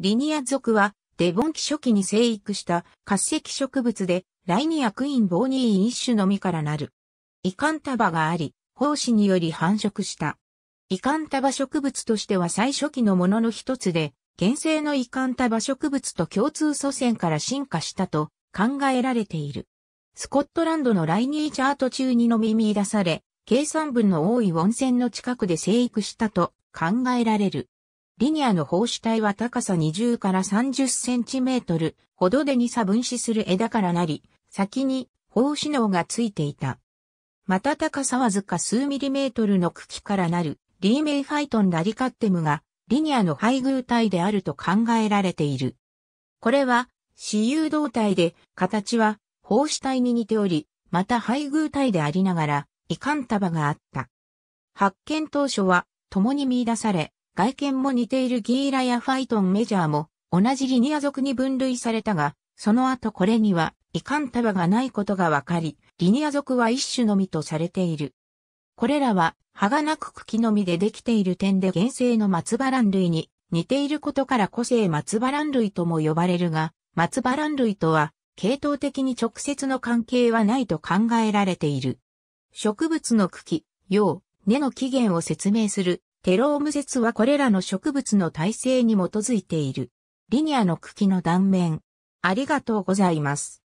リニア属は、デボン期初期に生育した活石植物で、ライニアクインボーニー一種のみからなる。イカン束があり、胞子により繁殖した。イカン束植物としては最初期のものの一つで、原生のイカン束植物と共通祖先から進化したと考えられている。スコットランドのライニーチャート中にのみ見出され、計算分の多い温泉の近くで生育したと考えられる。リニアの胞子体は高さ20から30センチメートルほどで二差分子する枝からなり、先に胞子脳がついていた。また高さわずか数ミリメートルの茎からなるリーメイファイトンラリカッテムがリニアの配偶体であると考えられている。これは、私有動体で、形は、胞子体に似ており、また配偶体でありながら、遺憾束があった。発見当初は、共に見出され、外見も似ているギーラやファイトンメジャーも同じリニア族に分類されたが、その後これには遺憾束がないことがわかり、リニア族は一種のみとされている。これらは、葉がなく茎のみでできている点で原生の松葉蘭類に似ていることから個性松葉蘭類とも呼ばれるが、松葉蘭類とは、系統的に直接の関係はないと考えられている。植物の茎、葉、根の起源を説明するテローム説はこれらの植物の耐性に基づいている。リニアの茎の断面。ありがとうございます。